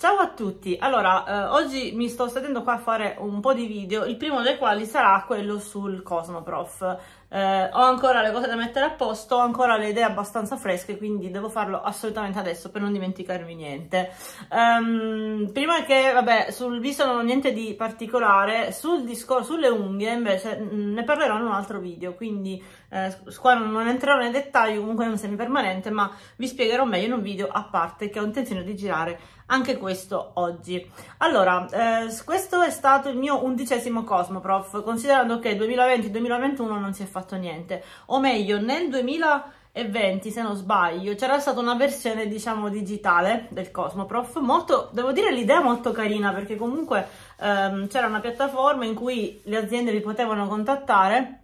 Ciao a tutti, allora eh, oggi mi sto sedendo qua a fare un po' di video, il primo dei quali sarà quello sul Cosmoprof eh, ho ancora le cose da mettere a posto, ho ancora le idee abbastanza fresche, quindi devo farlo assolutamente adesso per non dimenticarmi niente. Um, prima che, vabbè, sul viso non ho niente di particolare, sul sulle unghie invece ne parlerò in un altro video, quindi eh, qua non entrerò nei dettagli, comunque è un semipermanente, ma vi spiegherò meglio in un video a parte che ho intenzione di girare anche questo oggi. Allora, eh, questo è stato il mio undicesimo Cosmo Prof, considerando che 2020-2021 non si è fatto fatto niente. O meglio, nel 2020, se non sbaglio, c'era stata una versione, diciamo, digitale del Cosmoprof, molto, devo dire, l'idea è molto carina, perché comunque ehm, c'era una piattaforma in cui le aziende vi potevano contattare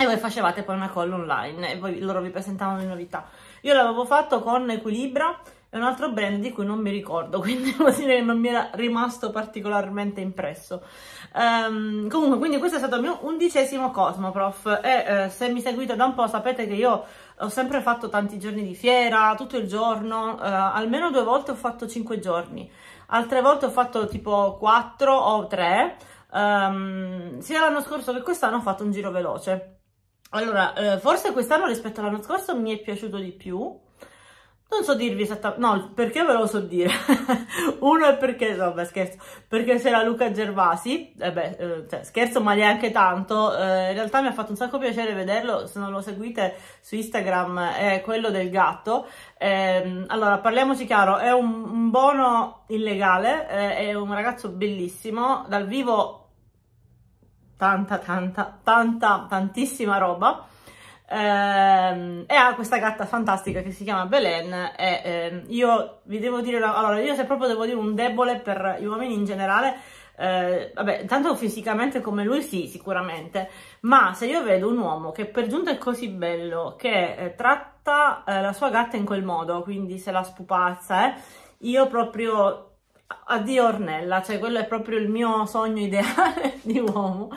e voi facevate poi una call online e poi loro vi presentavano le novità. Io l'avevo fatto con Equilibra, è un altro brand di cui non mi ricordo, quindi devo dire che non mi era rimasto particolarmente impresso. Um, comunque, quindi questo è stato il mio undicesimo Cosmoprof e eh, se mi seguite da un po' sapete che io ho sempre fatto tanti giorni di fiera, tutto il giorno, eh, almeno due volte ho fatto cinque giorni, altre volte ho fatto tipo quattro o tre, um, sia l'anno scorso che quest'anno ho fatto un giro veloce. Allora, eh, forse quest'anno rispetto all'anno scorso mi è piaciuto di più, non so dirvi esattamente, no, perché ve lo so dire. Uno è perché, no, beh, scherzo, perché c'era Luca Gervasi, eh beh, eh, cioè, scherzo, ma neanche tanto. Eh, in realtà mi ha fatto un sacco piacere vederlo, se non lo seguite su Instagram è quello del gatto. Ehm, allora, parliamoci chiaro, è un, un bono illegale, eh, è un ragazzo bellissimo, dal vivo tanta, tanta, tanta, tantissima roba. Ehm, e ha questa gatta fantastica che si chiama Belen e ehm, io vi devo dire, allora io se proprio devo dire un debole per gli uomini in generale, eh, vabbè, tanto fisicamente come lui sì, sicuramente, ma se io vedo un uomo che per giunta è così bello, che eh, tratta eh, la sua gatta in quel modo, quindi se la spupazza, eh, io proprio addio Ornella, cioè quello è proprio il mio sogno ideale di uomo,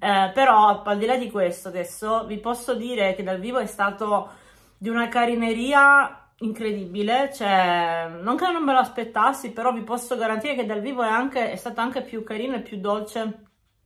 eh, però al di là di questo adesso vi posso dire che dal vivo è stato di una carineria incredibile, cioè non che non me lo aspettassi, però vi posso garantire che dal vivo è, anche, è stato anche più carino e più dolce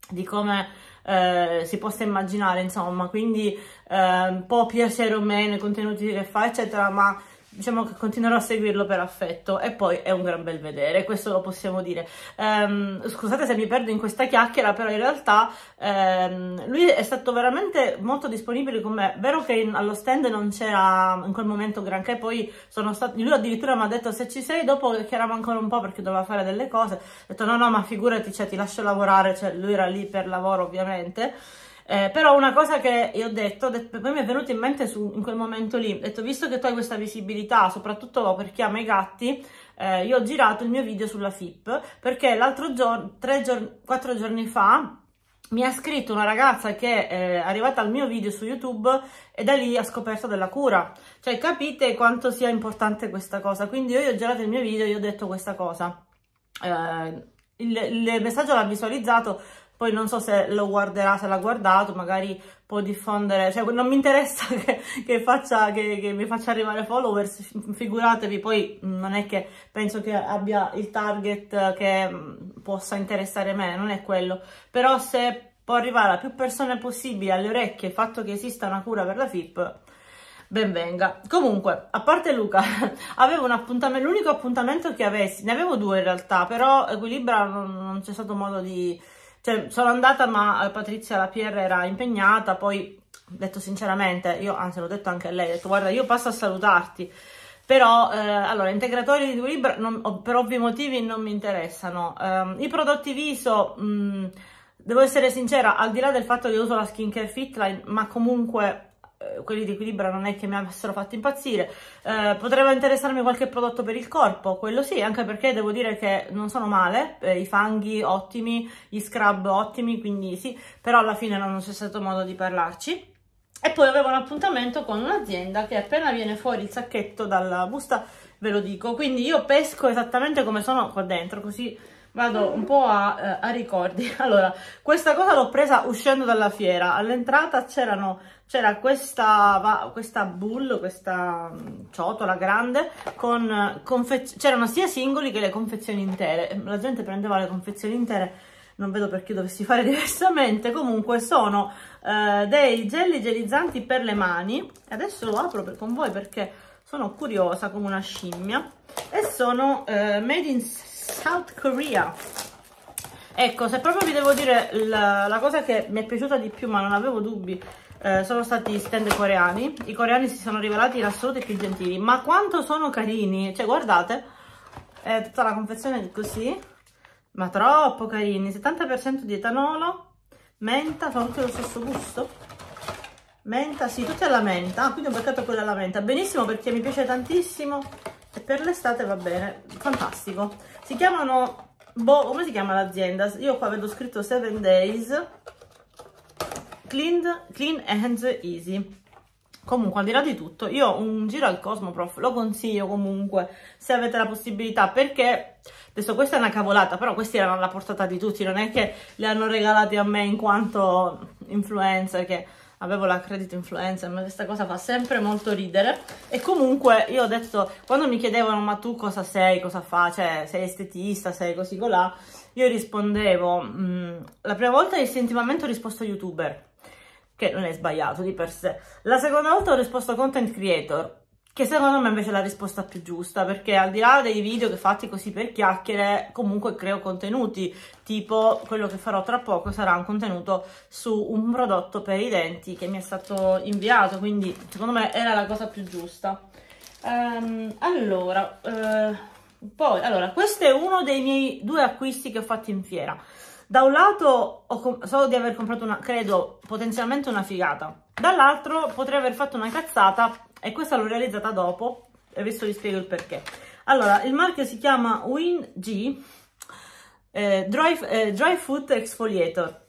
di come eh, si possa immaginare, insomma, quindi eh, po' piacere o meno i contenuti che fa, eccetera, ma diciamo che continuerò a seguirlo per affetto e poi è un gran bel vedere, questo lo possiamo dire. Um, scusate se mi perdo in questa chiacchiera, però in realtà um, lui è stato veramente molto disponibile con me, vero che in, allo stand non c'era in quel momento granché, poi sono stato, lui addirittura mi ha detto se ci sei, dopo che eravamo ancora un po' perché doveva fare delle cose, ho detto no no ma figurati, cioè, ti lascio lavorare, cioè, lui era lì per lavoro ovviamente. Eh, però una cosa che io ho detto, detto poi mi è venuto in mente su, in quel momento lì, ho detto visto che tu hai questa visibilità, soprattutto per chi ama i gatti, eh, io ho girato il mio video sulla FIP perché l'altro giorno, tre giorni, quattro giorni fa, mi ha scritto una ragazza che eh, è arrivata al mio video su YouTube e da lì ha scoperto della cura. Cioè capite quanto sia importante questa cosa. Quindi io, io ho girato il mio video e ho detto questa cosa. Eh, il, il messaggio l'ha visualizzato poi non so se lo guarderà, se l'ha guardato, magari può diffondere, cioè non mi interessa che, che, faccia, che, che, mi faccia arrivare followers, figuratevi, poi non è che penso che abbia il target che mm, possa interessare me, non è quello, però se può arrivare a più persone possibili alle orecchie il fatto che esista una cura per la FIP, ben venga. Comunque, a parte Luca, avevo un appuntamento, l'unico appuntamento che avessi, ne avevo due in realtà, però Equilibra non, non c'è stato modo di cioè, sono andata ma eh, Patrizia la PR era impegnata, poi detto sinceramente, io anzi l'ho detto anche a lei, ho detto guarda io passo a salutarti, però eh, allora integratori di Libra non, per ovvi motivi non mi interessano, um, i prodotti viso... Mh, mm, devo essere sincera, al di là del fatto che uso la skincare fitline, ma comunque eh, quelli di equilibrio non è che mi avessero fatto impazzire. Eh, potrebbe interessarmi qualche prodotto per il corpo, quello sì, anche perché devo dire che non sono male, eh, i fanghi ottimi, gli scrub ottimi, quindi sì, però alla fine non c'è stato modo di parlarci. E poi avevo un appuntamento con un'azienda che appena viene fuori il sacchetto dalla busta ve lo dico, quindi io pesco esattamente come sono qua dentro, così vado un po' a, eh, a ricordi. Allora, questa cosa l'ho presa uscendo dalla fiera, all'entrata c'erano c'era questa, questa bull, questa mm, ciotola grande, con eh, c'erano sia singoli che le confezioni intere. Ehm, la gente prendeva le confezioni intere, non vedo perché dovessi fare diversamente. Comunque sono eh, dei gel gelizzanti per le mani. Adesso lo apro per, con voi perché sono curiosa come una scimmia. E sono eh, made in South Korea. Ecco, se proprio vi devo dire la, la cosa che mi è piaciuta di più, ma non avevo dubbi, eh, sono stati stand coreani. I coreani si sono rivelati in assoluto i più gentili. Ma quanto sono carini! Cioè, guardate, è tutta la confezione così. Ma troppo carini. 70% di etanolo, menta, fa anche lo stesso gusto. Menta, sì, tutti la menta. Ah, quindi ho beccato quella alla menta. Benissimo perché mi piace tantissimo. E per l'estate va bene. Fantastico. Si chiamano... Boh, come si chiama l'azienda? Io qua vedo scritto 7 Days clean, clean and easy comunque al di là di tutto io un giro al Cosmo Prof lo consiglio comunque se avete la possibilità perché adesso questa è una cavolata però questi erano alla portata di tutti non è che li hanno regalati a me in quanto influencer che avevo la credit influencer ma questa cosa fa sempre molto ridere e comunque io ho detto quando mi chiedevano ma tu cosa sei cosa fa cioè sei estetista sei così colà io rispondevo mh, mm, la prima volta istintivamente ho risposto youtuber che non è sbagliato di per sé. La seconda volta ho risposto a content creator, che secondo me invece è la risposta più giusta, perché al di là dei video che fatti così per chiacchiere, comunque creo contenuti, tipo quello che farò tra poco sarà un contenuto su un prodotto per i denti che mi è stato inviato, quindi secondo me era la cosa più giusta. Um, allora, uh, poi, allora, questo è uno dei miei due acquisti che ho fatto in fiera da un lato so di aver comprato una, credo, potenzialmente una figata, dall'altro potrei aver fatto una cazzata e questa l'ho realizzata dopo e adesso vi spiego il perché. Allora, il marchio si chiama WinG eh, dry, eh, dry Foot Exfoliator.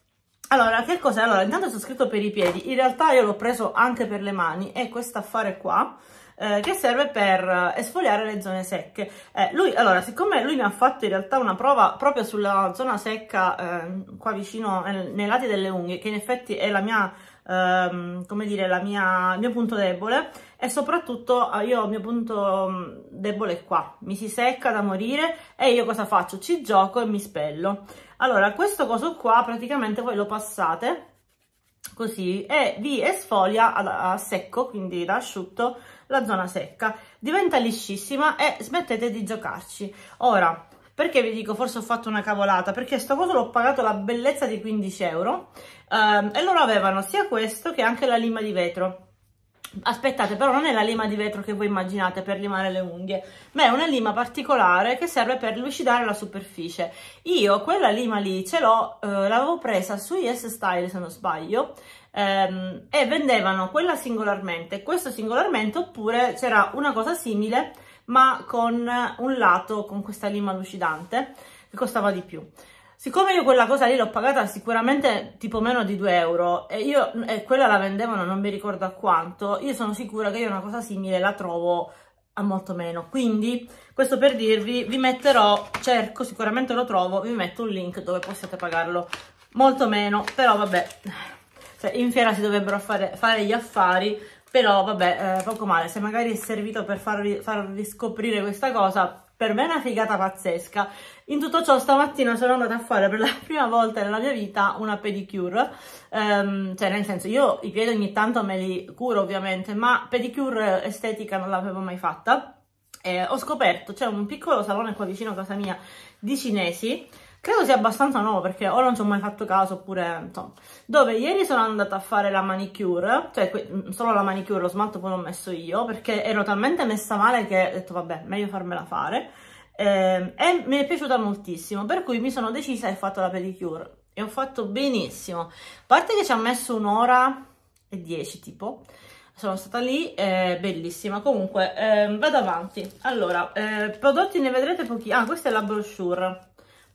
Allora, che cos'è? Allora, intanto sono scritto per i piedi, in realtà io l'ho preso anche per le mani, è questo affare qua, eh, che serve per eh, esfoliare le zone secche. Eh, lui, allora, siccome lui mi ha fatto in realtà una prova proprio sulla zona secca, eh, qua vicino, nei lati delle unghie, che in effetti è la mia Um, come dire, la mia, il mio punto debole e soprattutto eh, io il mio punto mm, debole è qua, mi si secca da morire e io cosa faccio? Ci gioco e mi spello. Allora, questo coso qua praticamente voi lo passate così e vi esfolia a, a secco, quindi da asciutto, la zona secca, diventa liscissima e smettete di giocarci. Ora, perché vi dico forse ho fatto una cavolata? Perché sto coso l'ho pagato la bellezza di 15 euro ehm, e loro avevano sia questo che anche la lima di vetro. Aspettate, però non è la lima di vetro che voi immaginate per limare le unghie, ma è una lima particolare che serve per lucidare la superficie. Io quella lima lì ce l'ho, eh, l'avevo presa su Yes Style se non sbaglio, ehm, e vendevano quella singolarmente questo singolarmente oppure c'era una cosa simile ma con un lato con questa lima lucidante che costava di più. Siccome io quella cosa lì l'ho pagata sicuramente tipo meno di 2 euro e, io, e quella la vendevano non mi ricordo a quanto, io sono sicura che io una cosa simile la trovo a molto meno. Quindi questo per dirvi, vi metterò, cerco, sicuramente lo trovo, vi metto un link dove possiate pagarlo molto meno, però vabbè cioè in fiera si dovrebbero fare, fare gli affari, però vabbè, eh, poco male, se magari è servito per farvi, farvi scoprire questa cosa, per me è una figata pazzesca. In tutto ciò stamattina sono andata a fare per la prima volta nella mia vita una pedicure, um, cioè nel senso io i piedi ogni tanto me li curo ovviamente, ma pedicure estetica non l'avevo mai fatta. Eh, ho scoperto, c'è un piccolo salone qua vicino a casa mia di cinesi Credo sia abbastanza nuovo perché o non ci ho mai fatto caso oppure insomma. Dove ieri sono andata a fare la manicure, cioè mm, solo la manicure, lo smalto poi l'ho messo io perché ero talmente messa male che ho detto vabbè meglio farmela fare. Eh, e mi è piaciuta moltissimo, per cui mi sono decisa e ho fatto la pedicure. E ho fatto benissimo. A parte che ci ha messo un'ora e dieci tipo sono stata lì, eh, bellissima. Comunque, eh, vado avanti. Allora, eh, prodotti ne vedrete pochi. Ah, questa è la brochure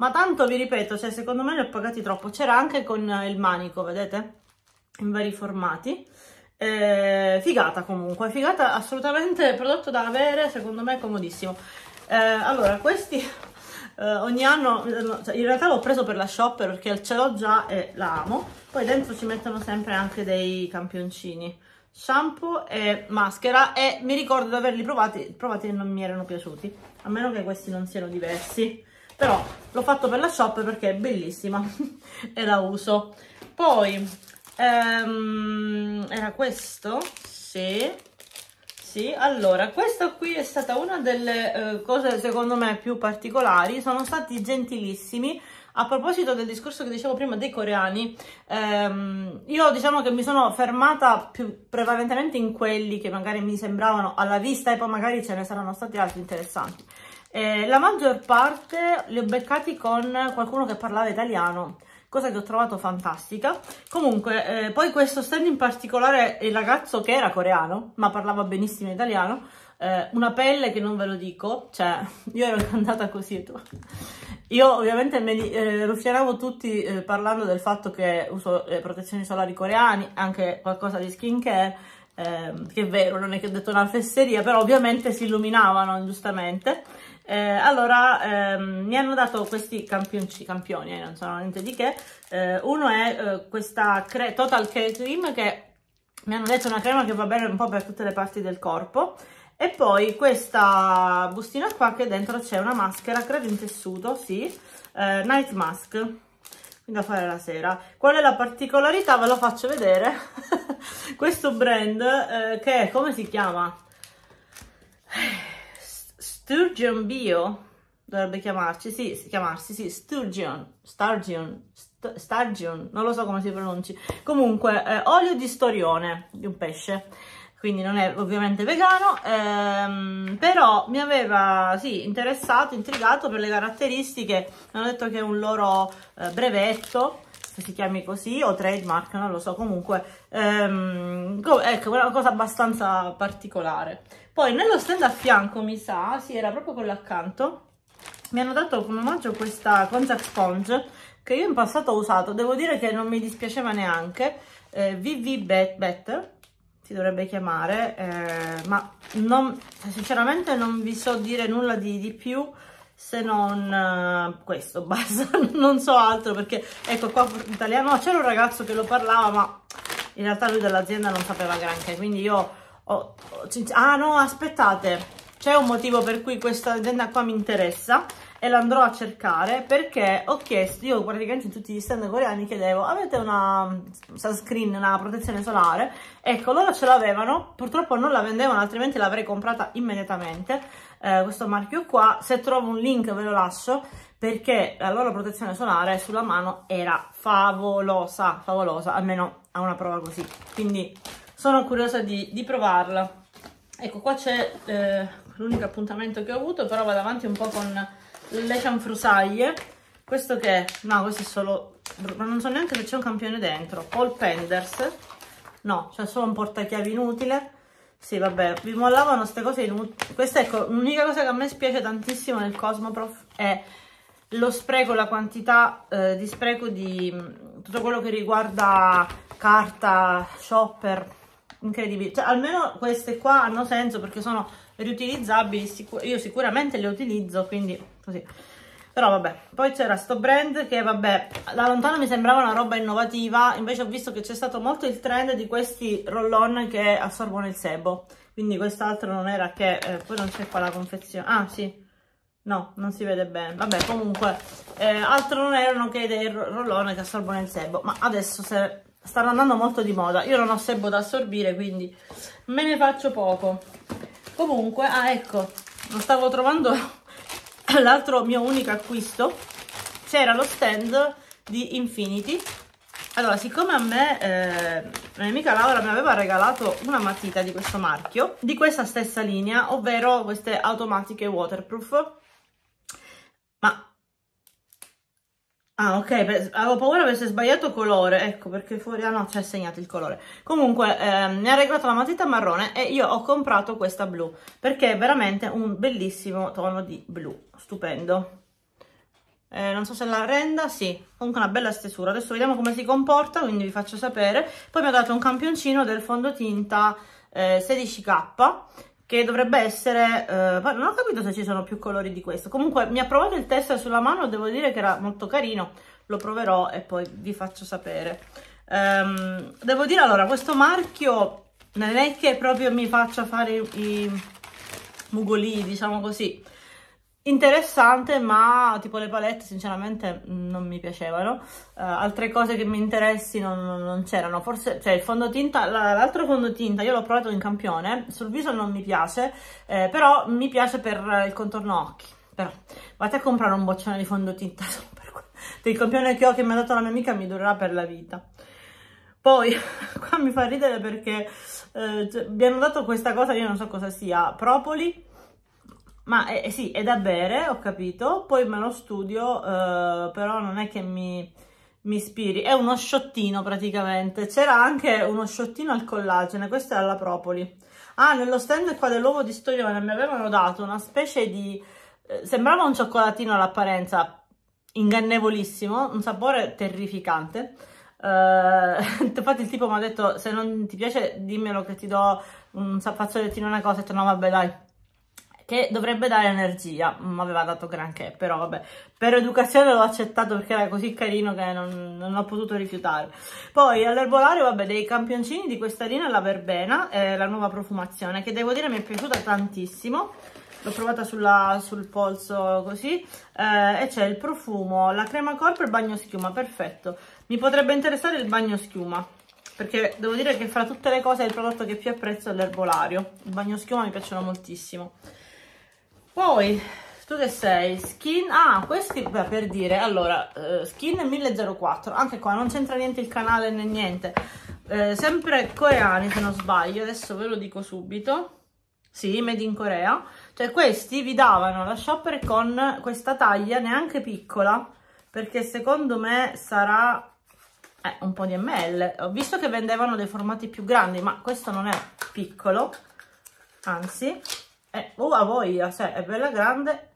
ma tanto vi ripeto, cioè, secondo me li ho pagati troppo, c'era anche con eh, il manico, vedete? In vari formati. Eh, figata comunque, figata assolutamente prodotto da avere, secondo me comodissimo. Eh, allora, questi eh, ogni anno, eh, cioè, in realtà l'ho preso per la shopper perché ce l'ho già e la amo. Poi dentro ci mettono sempre anche dei campioncini, shampoo e maschera e mi ricordo di averli provati, provati e non mi erano piaciuti, a meno che questi non siano diversi però l'ho fatto per la shop perché è bellissima e la uso poi ehm, era questo? sì sì, allora questa qui è stata una delle eh, cose secondo me più particolari sono stati gentilissimi a proposito del discorso che dicevo prima dei coreani, ehm, io diciamo che mi sono fermata più prevalentemente in quelli che magari mi sembravano alla vista e poi magari ce ne saranno stati altri interessanti. Eh, la maggior parte li ho beccati con qualcuno che parlava italiano, cosa che ho trovato fantastica. Comunque, eh, poi questo stand in particolare, il ragazzo che era coreano, ma parlava benissimo italiano, eh, una pelle che non ve lo dico, cioè io ero andata così e tu... Io ovviamente me eh, ruffianavo tutti eh, parlando del fatto che uso le eh, protezioni solari coreani, anche qualcosa di skincare, ehm, che è vero, non è che ho detto una fesseria, però ovviamente si illuminavano giustamente eh, allora ehm, mi hanno dato questi campionci, campioni, eh, non sono niente di che, eh, uno è eh, questa cre Total Care Cream che mi hanno detto è una crema che va bene un po' per tutte le parti del corpo, e poi questa bustina qua che dentro c'è una maschera, credo in tessuto, sì, eh, Night Mask, quindi da fare la sera. Qual è la particolarità? Ve lo faccio vedere. Questo brand eh, che, come si chiama? Sturgeon Bio dovrebbe chiamarci, sì, chiamarsi, sì, Sturgeon, Sturgeon, Sturgeon, non lo so come si pronunci. Comunque, eh, olio di storione, di un pesce, quindi non è ovviamente vegano, ehm, però mi aveva, sì, interessato, intrigato per le caratteristiche, mi hanno detto che è un loro eh, brevetto, si chiami così o trademark, non lo so, comunque ehm, ecco, una cosa abbastanza particolare. Poi nello stand a fianco, mi sa, sì, era proprio quello accanto, mi hanno dato come omaggio questa contact sponge che io in passato ho usato, devo dire che non mi dispiaceva neanche, eh, VV Bet Better, si dovrebbe chiamare, eh, ma non, sinceramente non vi so dire nulla di, di più, se non uh, questo basta non so altro perché ecco qua in italiano c'era un ragazzo che lo parlava ma in realtà lui dell'azienda non sapeva granché quindi io ho, ho ah no aspettate c'è un motivo per cui questa azienda qua mi interessa e l'andrò a cercare perché ho chiesto, io praticamente in tutti gli stand coreani chiedevo avete una sunscreen, una protezione solare? Ecco, loro ce l'avevano, purtroppo non la vendevano altrimenti l'avrei comprata immediatamente eh, questo marchio qua, se trovo un link ve lo lascio perché la loro protezione solare sulla mano era favolosa, favolosa, almeno a una prova così, quindi sono curiosa di, di provarla. Ecco qua c'è eh, l'unico appuntamento che ho avuto, però vado avanti un po' con le cianfrusaglie, questo che è? No, questo è solo, non so neanche se c'è un campione dentro, all penders, no, c'è solo un portachiavi inutile, sì, vabbè, vi mollavano queste cose inutili. Questa ecco, l'unica cosa che a me spiace tantissimo nel Cosmoprof è lo spreco, la quantità eh, di spreco di mm, tutto quello che riguarda carta, shopper, incredibile. Cioè, almeno queste qua hanno senso perché sono riutilizzabili, sicur io sicuramente le utilizzo, quindi così. Però vabbè, poi c'era sto brand che vabbè, da lontano mi sembrava una roba innovativa, invece ho visto che c'è stato molto il trend di questi roll-on che assorbono il sebo. Quindi quest'altro non era che, eh, poi non c'è qua la confezione, ah sì, no, non si vede bene, vabbè comunque, eh, altro non erano che dei roll-on che assorbono il sebo, ma adesso se stanno andando molto di moda, io non ho sebo da assorbire quindi me ne faccio poco. Comunque, ah ecco, lo stavo trovando l'altro mio unico acquisto c'era lo stand di Infinity allora siccome a me eh, la mia amica Laura mi aveva regalato una matita di questo marchio di questa stessa linea ovvero queste automatiche waterproof Ah, ok, avevo paura avesse sbagliato colore, ecco, perché fuori... Ah no, c'è segnato il colore. Comunque, ehm, mi ha regalato la matita marrone e io ho comprato questa blu, perché è veramente un bellissimo tono di blu, stupendo. Eh, non so se la renda, sì, comunque una bella stesura. Adesso vediamo come si comporta, quindi vi faccio sapere. Poi mi ha dato un campioncino del fondotinta eh, 16K che dovrebbe essere, eh, non ho capito se ci sono più colori di questo, comunque mi ha provato il tester sulla mano, devo dire che era molto carino, lo proverò e poi vi faccio sapere. Um, devo dire allora, questo marchio non è che proprio mi faccia fare i mugoli diciamo così, interessante, ma tipo le palette sinceramente non mi piacevano. Uh, altre cose che mi interessi non, non, c'erano, forse, cioè il fondotinta, l'altro fondotinta io l'ho provato in campione, sul viso non mi piace, eh, però mi piace per il contorno occhi. Però vate a comprare un boccione di fondotinta solo per Il campione che ho che mi ha dato la mia amica mi durerà per la vita. Poi, qua mi fa ridere perché eh, cioè, mi hanno dato questa cosa, io non so cosa sia, propoli ma eh, eh, sì, è da bere, ho capito, poi me lo studio, eh, però non è che mi, mi ispiri. È uno sciottino praticamente, c'era anche uno sciottino al collagene, questo è alla propoli. Ah, nello stand qua dell'uovo di Storione mi avevano dato una specie di... Eh, sembrava un cioccolatino all'apparenza, ingannevolissimo, un sapore terrificante. Uh, infatti il tipo mi ha detto se non ti piace dimmelo che ti do un fazzolettino una cosa e ho detto no vabbè dai che dovrebbe dare energia, mi mm, aveva dato granché, però vabbè, per educazione l'ho accettato perché era così carino che non, non ho potuto rifiutare. Poi all'erbolario, vabbè, dei campioncini di questa linea, la verbena, eh, la nuova profumazione, che devo dire mi è piaciuta tantissimo, l'ho provata sulla, sul polso così, eh, e c'è il profumo, la crema corpo e il bagno schiuma, perfetto. Mi potrebbe interessare il bagno schiuma, perché devo dire che fra tutte le cose il prodotto che più apprezzo è l'erbolario, il bagno schiuma mi piacciono moltissimo poi tu che sei skin ah questi beh, per dire allora eh, skin 1004 anche qua non c'entra niente il canale né niente eh, sempre coreani se non sbaglio adesso ve lo dico subito sì made in Corea cioè questi vi davano la shopper con questa taglia neanche piccola perché secondo me sarà eh, un po' di ml ho visto che vendevano dei formati più grandi ma questo non è piccolo anzi eh, oh, a voglia, se è bella grande,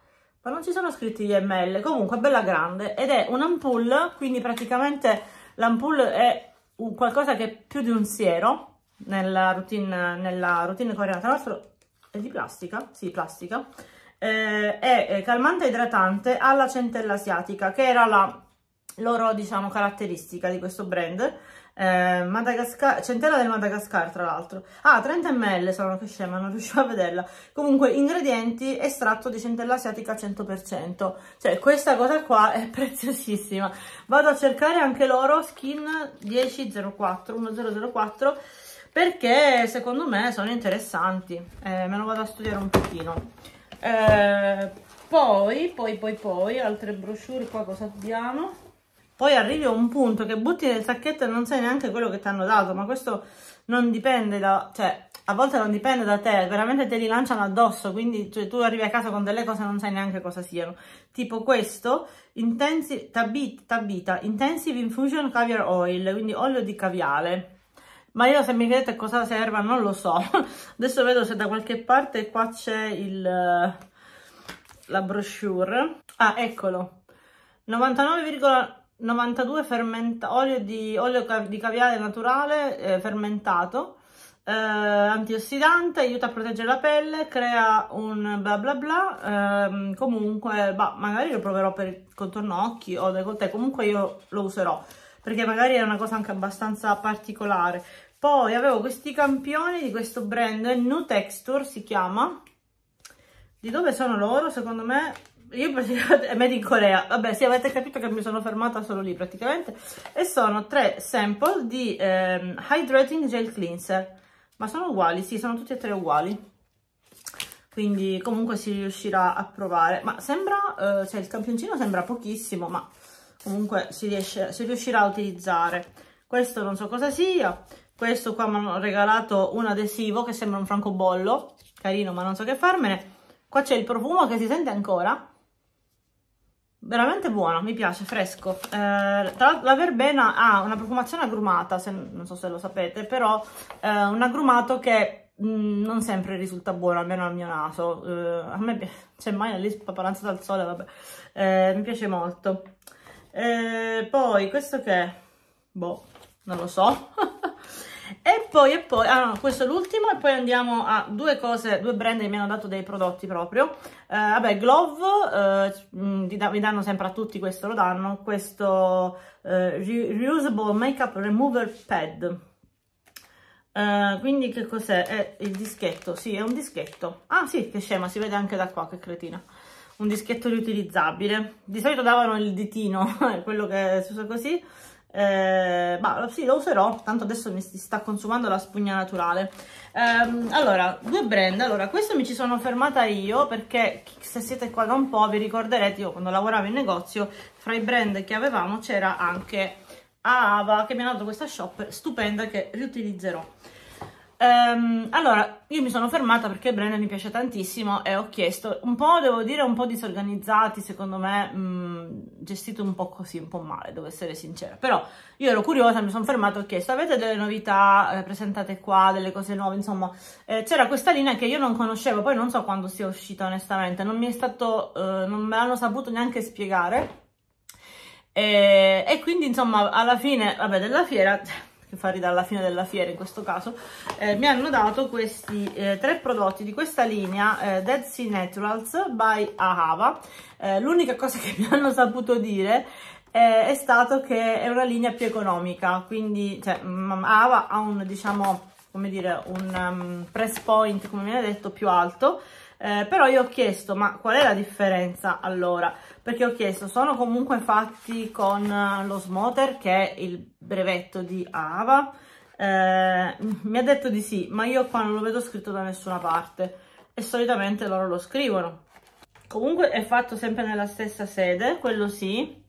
ma non ci sono scritti gli ml, comunque è bella grande ed è un ampoule, quindi praticamente l'ampoule è qualcosa che è più di un siero nella routine, nella routine coreana, tra l'altro è di plastica, sì plastica, eh, è eh, calmante idratante alla centella asiatica che era la loro diciamo caratteristica di questo brand eh, Madagascar, centella del Madagascar tra l'altro. Ah, 30 ml sono, che scema, non riuscivo a vederla. Comunque, ingredienti, estratto di centella asiatica 100%. Cioè, questa cosa qua è preziosissima. Vado a cercare anche loro, skin 1004, 1004, perché secondo me sono interessanti. Eh, me lo vado a studiare un pochino. Eh, poi, poi, poi, poi, altre brochure qua cosa abbiamo? poi arrivi a un punto che butti nel sacchetto e non sai neanche quello che ti hanno dato, ma questo non dipende da, cioè, a volte non dipende da te, veramente te li lanciano addosso, quindi cioè, tu arrivi a casa con delle cose e non sai neanche cosa siano. Tipo questo, intensi, tabit, Tabita, Intensive Infusion Caviar Oil, quindi olio di caviale. Ma io se mi chiedete cosa serva non lo so. Adesso vedo se da qualche parte qua c'è il la brochure. Ah, eccolo. 99,99 92 fermenta- olio, di, olio di caviale naturale eh, fermentato, eh, antiossidante, aiuta a proteggere la pelle, crea un bla bla bla, ehm, comunque, bah, magari lo proverò per il contorno occhi o decolleté, comunque io lo userò, perché magari è una cosa anche abbastanza particolare. Poi avevo questi campioni di questo brand, New Texture si chiama, di dove sono loro? Secondo me io praticamente, made in Corea, vabbè sì, avete capito che mi sono fermata solo lì praticamente, e sono tre sample di ehm, Hydrating Gel Cleanser, ma sono uguali, sì, sono tutti e tre uguali, quindi comunque si riuscirà a provare, ma sembra, eh, cioè il campioncino sembra pochissimo, ma comunque si, riesce, si riuscirà a utilizzare, questo non so cosa sia, questo qua mi hanno regalato un adesivo che sembra un francobollo, carino ma non so che farmene, qua c'è il profumo che si sente ancora, veramente buono, mi piace, fresco. Eh, la, la verbena ha una profumazione agrumata, se, non so se lo sapete, però eh, un agrumato che mh, mm, non sempre risulta buono, almeno al mio naso. Eh, a me c'è cioè, mai lì spaparanzata dal sole, vabbè. Eh, mi piace molto. Eh, poi, questo che... è? Boh, non lo so. E poi, e poi, ah questo è l'ultimo e poi andiamo a due cose, due brand che mi hanno dato dei prodotti proprio. Eh, vabbè, Glove, eh, mm, mi danno sempre a tutti questo, lo danno, questo eh, Reusable Makeup Remover Pad. Uh, quindi che cos'è? È il dischetto, sì, è un dischetto. Ah sì, che scema, si vede anche da qua, che cretina. Un dischetto riutilizzabile. Di solito davano il ditino, quello che si usa così eh, ma sì, lo userò, tanto adesso mi sta consumando la spugna naturale. Um, allora, due brand, allora, questo mi ci sono fermata io perché se siete qua da un po' vi ricorderete, io quando lavoravo in negozio, fra i brand che avevamo c'era anche Ava che mi ha dato questa shop stupenda che riutilizzerò. Um, allora, io mi sono fermata perché Brenner mi piace tantissimo e ho chiesto, un po' devo dire un po' disorganizzati, secondo me mh, mm, gestito un po' così, un po' male, devo essere sincera, però io ero curiosa, mi sono fermata, ho chiesto, avete delle novità eh, presentate qua, delle cose nuove, insomma, eh, c'era questa linea che io non conoscevo, poi non so quando sia uscita onestamente, non mi è stato, eh, non me l'hanno saputo neanche spiegare. E, eh, e, quindi insomma alla fine vabbè, della fiera che fa ridare alla fine della fiera in questo caso, eh, mi hanno dato questi eh, tre prodotti di questa linea eh, Dead Sea Naturals by Ahava. Eh, l'unica cosa che mi hanno saputo dire eh, è stato che è una linea più economica, quindi cioè, mm, Ahava ha un, diciamo, come dire, un um, press point, come viene detto, più alto, eh, però io ho chiesto, ma qual è la differenza allora? perché ho chiesto sono comunque fatti con eh, lo smoter che è il brevetto di Ava eh, mi ha detto di sì ma io qua non lo vedo scritto da nessuna parte e solitamente loro lo scrivono comunque è fatto sempre nella stessa sede quello sì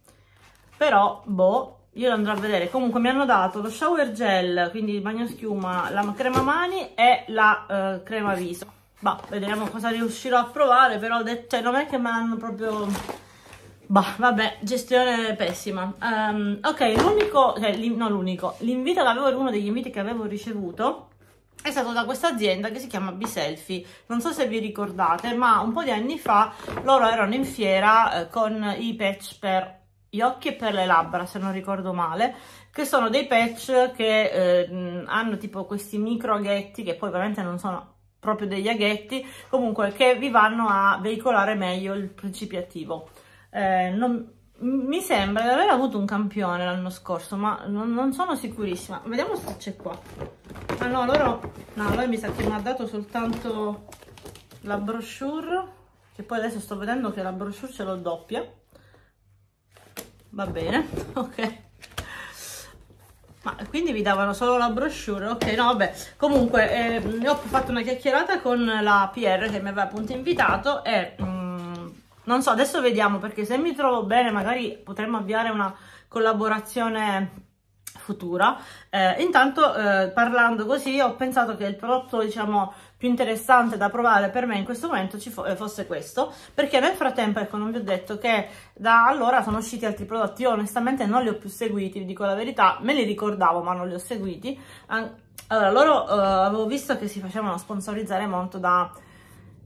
però boh io lo andrò a vedere comunque mi hanno dato lo shower gel quindi il bagno schiuma la crema mani e la eh, crema viso ma vediamo cosa riuscirò a provare però cioè, non è che mi hanno proprio Bah, vabbè, gestione pessima. Um, ok, l'unico, cioè, no l'unico, l'invito che avevo, uno degli inviti che avevo ricevuto è stato da questa azienda che si chiama Biselfie. Non so se vi ricordate, ma un po' di anni fa loro erano in fiera eh, con i patch per gli occhi e per le labbra, se non ricordo male, che sono dei patch che eh, hanno tipo questi micro aghetti che poi ovviamente non sono proprio degli aghetti, comunque che vi vanno a veicolare meglio il principio attivo eh, non, mi sembra di aver avuto un campione l'anno scorso, ma non, non, sono sicurissima. Vediamo se c'è qua. Ah no, loro... No, lui mi sa che mi ha dato soltanto la brochure, che poi adesso sto vedendo che la brochure ce l'ho doppia. Va bene, ok. Ma quindi vi davano solo la brochure? Ok, no, vabbè. Comunque, eh, ho fatto una chiacchierata con la PR che mi aveva appunto invitato e mm, non so adesso vediamo perché se mi trovo bene magari potremmo avviare una collaborazione futura eh, intanto eh, parlando così ho pensato che il prodotto diciamo più interessante da provare per me in questo momento ci fo eh, fosse questo perché nel frattempo ecco non vi ho detto che da allora sono usciti altri prodotti io onestamente non li ho più seguiti vi dico la verità me li ricordavo ma non li ho seguiti allora loro eh, avevo visto che si facevano sponsorizzare molto da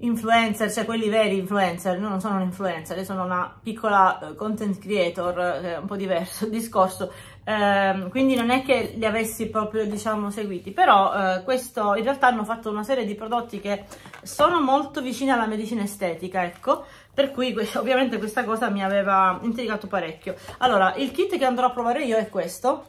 influencer, cioè quelli veri influencer, io non sono un influencer, io sono una piccola eh, content creator, è eh, un po' diverso il discorso, ehm, quindi non è che li avessi proprio, diciamo, seguiti, però eh, questo, in realtà hanno fatto una serie di prodotti che sono molto vicini alla medicina estetica, ecco, per cui ovviamente questa cosa mi aveva intrigato parecchio. Allora, il kit che andrò a provare io è questo,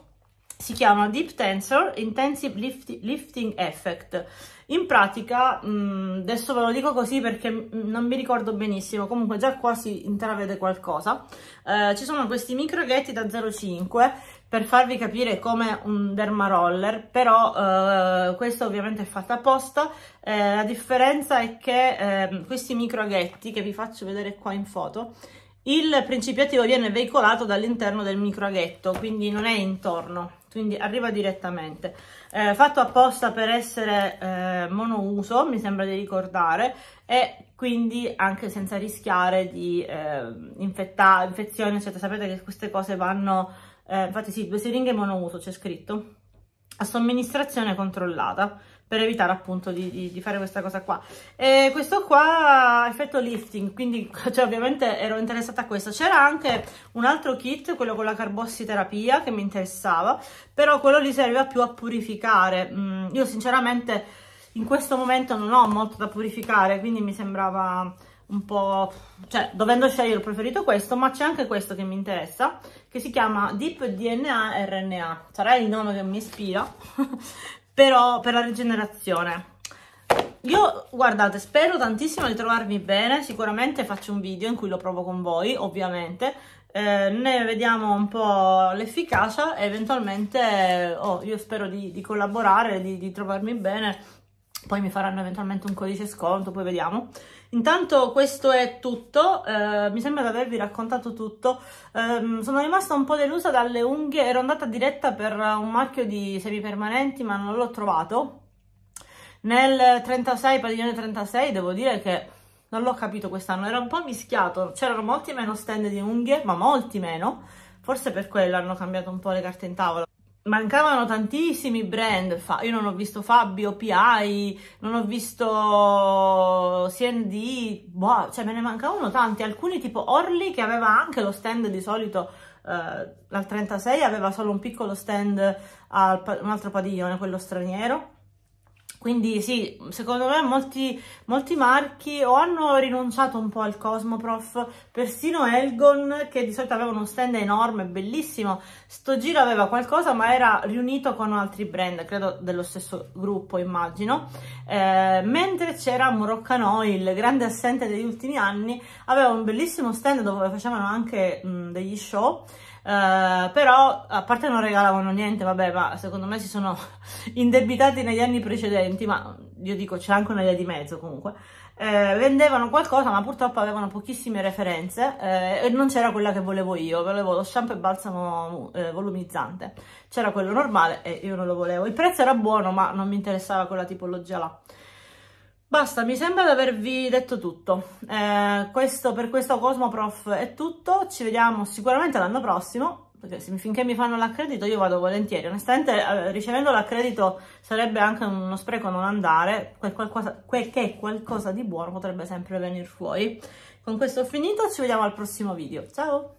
si chiama Deep Tensor Intensive Lift Lifting Effect. In pratica, mh, mm, adesso ve lo dico così perché non mi ricordo benissimo, comunque già qua si intravede qualcosa. Eh, ci sono questi micro microghetti da 0,5 per farvi capire come un derma roller, però eh, questo ovviamente è fatto apposta. Eh, la differenza è che ehm, questi micro microghetti, che vi faccio vedere qua in foto, il principio attivo viene veicolato dall'interno del micro aghetto, quindi non è intorno quindi arriva direttamente eh, fatto apposta per essere eh, monouso mi sembra di ricordare e quindi anche senza rischiare di eh, infetta, infezioni eccetera sapete che queste cose vanno eh, infatti sì due siringhe monouso c'è scritto a somministrazione controllata per evitare appunto di, di, di fare questa cosa qua. E questo qua, effetto lifting, quindi cioè, ovviamente ero interessata a questo. C'era anche un altro kit, quello con la carbossiterapia, che mi interessava, però quello lì serviva più a purificare. Mm, io sinceramente in questo momento non ho molto da purificare, quindi mi sembrava un po'... cioè, dovendo scegliere ho preferito questo, ma c'è anche questo che mi interessa, che si chiama Deep DNA RNA. Sarà il nome che mi ispira, però per la rigenerazione io guardate spero tantissimo di trovarmi bene sicuramente faccio un video in cui lo provo con voi ovviamente eh, ne vediamo un po' l'efficacia e eventualmente oh, io spero di, di collaborare di, di trovarmi bene poi mi faranno eventualmente un codice sconto, poi vediamo. Intanto questo è tutto, eh, mi sembra di avervi raccontato tutto, eh, sono rimasta un po' delusa dalle unghie, ero andata diretta per un marchio di semipermanenti ma non l'ho trovato, nel 36, padiglione 36 devo dire che non l'ho capito quest'anno, era un po' mischiato, c'erano molti meno stand di unghie ma molti meno, forse per quello hanno cambiato un po' le carte in tavola mancavano tantissimi brand, io non ho visto Fabio, PI, non ho visto CND, boh, cioè me ne mancavano tanti, alcuni tipo Orly che aveva anche lo stand di solito, eh, al 36 aveva solo un piccolo stand, al, un altro padiglione, quello straniero, quindi sì, secondo me molti, molti, marchi o hanno rinunciato un po' al Cosmoprof, persino Elgon che di solito aveva uno stand enorme, bellissimo, sto giro aveva qualcosa ma era riunito con altri brand, credo dello stesso gruppo immagino, eh, mentre c'era Moroccano, il grande assente degli ultimi anni, aveva un bellissimo stand dove facevano anche mh, degli show, Uh, però a parte non regalavano niente, vabbè, ma secondo me si sono indebitati negli anni precedenti, ma io dico c'è anche una via di mezzo comunque. Eh, vendevano qualcosa, ma purtroppo avevano pochissime referenze eh, e non c'era quella che volevo io. Volevo lo shampoo e balsamo eh, volumizzante, c'era quello normale e io non lo volevo. Il prezzo era buono, ma non mi interessava quella tipologia là. Basta, mi sembra di avervi detto tutto. Eh, questo, per questo Cosmoprof è tutto, ci vediamo sicuramente l'anno prossimo, perché finché mi fanno l'accredito io vado volentieri. Onestamente eh, ricevendo l'accredito sarebbe anche uno spreco non andare, quel qualcosa, quel che qualcosa di buono potrebbe sempre venire fuori. Con questo ho finito, ci vediamo al prossimo video. Ciao!